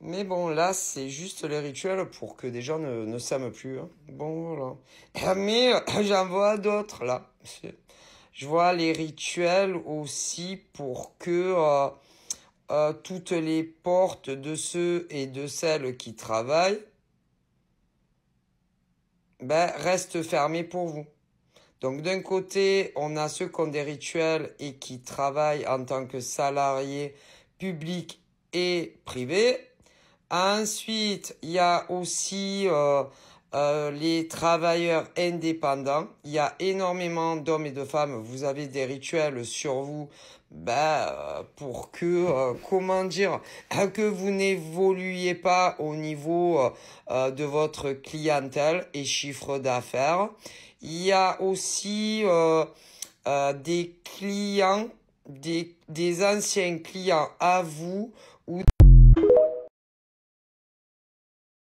Mais bon, là, c'est juste les rituels pour que des gens ne, ne s'aiment plus. Hein. Bon, voilà. Mais j'en vois d'autres, là. Je vois les rituels aussi pour que euh, euh, toutes les portes de ceux et de celles qui travaillent ben, restent fermées pour vous. Donc d'un côté, on a ceux qui ont des rituels et qui travaillent en tant que salariés publics et privés. Ensuite, il y a aussi euh, euh, les travailleurs indépendants. Il y a énormément d'hommes et de femmes. Vous avez des rituels sur vous bah, euh, pour que, comment dire, que vous n'évoluiez pas au niveau de votre clientèle et chiffre d'affaires. Il y a aussi des clients, des, des anciens clients à vous ou